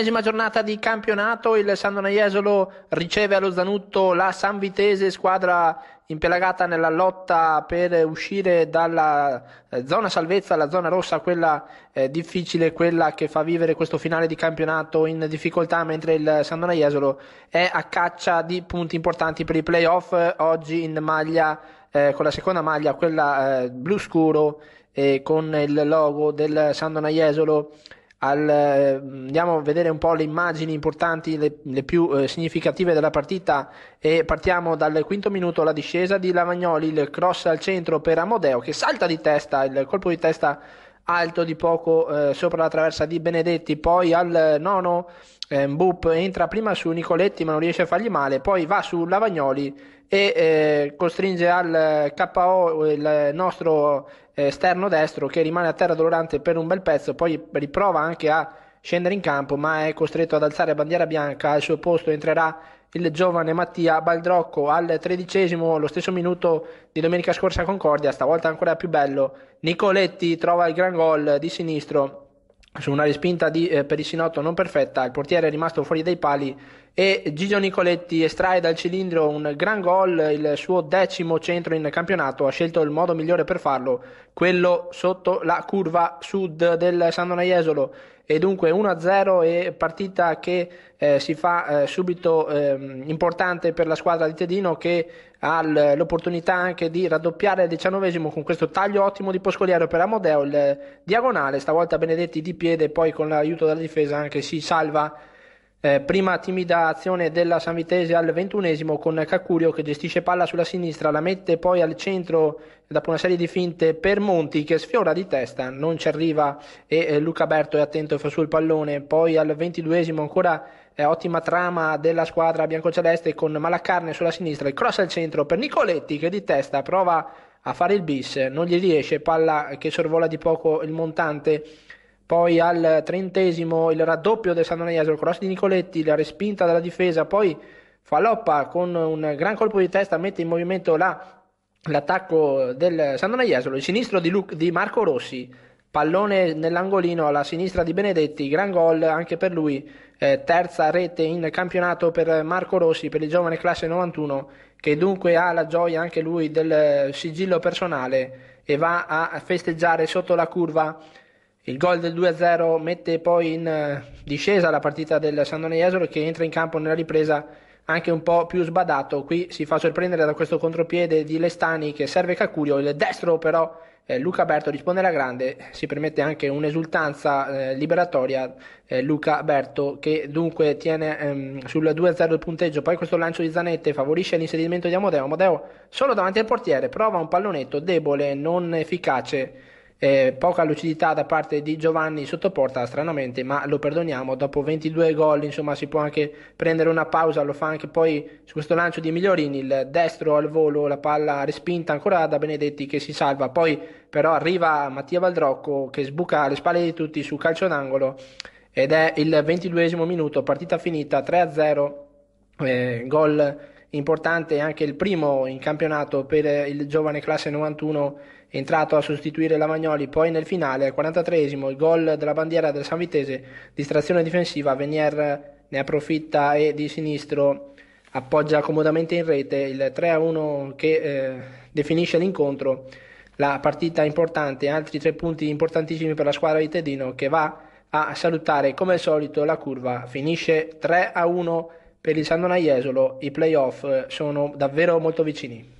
Ventunesima giornata di campionato, il San Jesolo riceve allo Zanutto la San Vitese, squadra impelagata nella lotta per uscire dalla eh, zona salvezza, la zona rossa, quella eh, difficile, quella che fa vivere questo finale di campionato in difficoltà, mentre il San Jesolo è a caccia di punti importanti per i playoff, oggi in maglia, eh, con la seconda maglia, quella eh, blu scuro, e con il logo del San Jesolo. Al, ehm, andiamo a vedere un po' le immagini importanti, le, le più eh, significative della partita e partiamo dal quinto minuto, la discesa di Lavagnoli, il cross al centro per Amodeo che salta di testa, il colpo di testa alto di poco eh, sopra la traversa di Benedetti, poi al nono eh, Mbup entra prima su Nicoletti ma non riesce a fargli male, poi va su Lavagnoli e eh, costringe al KO il nostro eh, esterno destro che rimane a terra dolorante per un bel pezzo, poi riprova anche a scendere in campo ma è costretto ad alzare bandiera bianca, al suo posto entrerà il giovane Mattia Baldrocco al tredicesimo, lo stesso minuto di domenica scorsa a Concordia, stavolta ancora più bello. Nicoletti trova il gran gol di sinistro su una respinta di eh, Sinotto non perfetta, il portiere è rimasto fuori dai pali e Gigio Nicoletti estrae dal cilindro un gran gol, il suo decimo centro in campionato, ha scelto il modo migliore per farlo, quello sotto la curva sud del San Donaiesolo e dunque 1-0 e partita che eh, si fa eh, subito eh, importante per la squadra di Tedino che ha l'opportunità anche di raddoppiare al diciannovesimo con questo taglio ottimo di Poscoliero per Amodeo, il diagonale, stavolta Benedetti di piede, poi con l'aiuto della difesa anche si salva eh, prima timida azione della San Vitese al ventunesimo con Cacurio che gestisce palla sulla sinistra, la mette poi al centro dopo una serie di finte per Monti che sfiora di testa, non ci arriva e eh, Luca Berto è attento e fa sul pallone, poi al ventiduesimo ancora eh, ottima trama della squadra biancoceleste con Malacarne sulla sinistra, il cross al centro per Nicoletti che di testa prova a fare il bis, non gli riesce, palla che sorvola di poco il montante poi al trentesimo il raddoppio del San Aniasio, il cross di Nicoletti, la respinta dalla difesa, poi Falloppa con un gran colpo di testa mette in movimento la, l'attacco del San Aniasio, il sinistro di, Luc, di Marco Rossi, pallone nell'angolino alla sinistra di Benedetti, gran gol anche per lui, eh, terza rete in campionato per Marco Rossi, per il giovane classe 91, che dunque ha la gioia anche lui del sigillo personale e va a festeggiare sotto la curva il gol del 2-0 mette poi in eh, discesa la partita del Sandone Donesolo che entra in campo nella ripresa anche un po' più sbadato. Qui si fa sorprendere da questo contropiede di Lestani che serve Cacurio, il destro però eh, Luca Berto risponde alla grande, si permette anche un'esultanza eh, liberatoria eh, Luca Berto che dunque tiene ehm, sul 2-0 il punteggio, poi questo lancio di Zanette favorisce l'inserimento di Amodeo, Amodeo solo davanti al portiere prova un pallonetto debole, non efficace eh, poca lucidità da parte di Giovanni sottoporta stranamente, ma lo perdoniamo dopo 22 gol, insomma si può anche prendere una pausa, lo fa anche poi su questo lancio di Migliorini, il destro al volo, la palla respinta ancora da Benedetti che si salva, poi però arriva Mattia Valdrocco che sbuca alle spalle di tutti su calcio d'angolo ed è il 22 minuto, partita finita 3-0, eh, gol importante anche il primo in campionato per il giovane classe 91 entrato a sostituire Lavagnoli, poi nel finale al 43esimo il gol della bandiera del San Vitese, distrazione difensiva, Venier ne approfitta e di sinistro appoggia comodamente in rete il 3-1 che eh, definisce l'incontro, la partita importante, altri tre punti importantissimi per la squadra di Tedino che va a salutare come al solito la curva, finisce 3-1 per il San Don Aiesolo i playoff eh, sono davvero molto vicini.